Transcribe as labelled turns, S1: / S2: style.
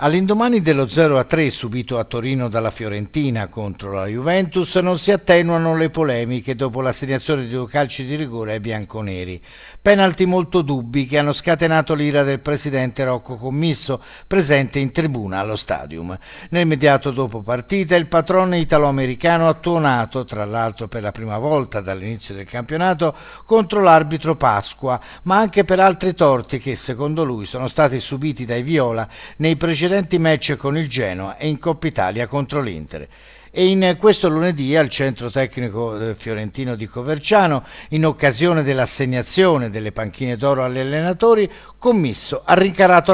S1: All'indomani dello 0-3 subito a Torino dalla Fiorentina contro la Juventus non si attenuano le polemiche dopo l'assegnazione di due calci di rigore ai bianconeri. Penalti molto dubbi che hanno scatenato l'ira del presidente Rocco Commisso, presente in tribuna allo stadium. Nel immediato dopo partita il patrone italo-americano ha tuonato, tra l'altro per la prima volta dall'inizio del campionato, contro l'arbitro Pasqua, ma anche per altri torti che secondo lui sono stati subiti dai Viola nei precedenti precedenti match con il Genoa e in Coppa Italia contro l'Inter. E in questo lunedì al centro tecnico eh, fiorentino di Coverciano, in occasione dell'assegnazione delle panchine d'oro agli allenatori, Commisso ha rincarato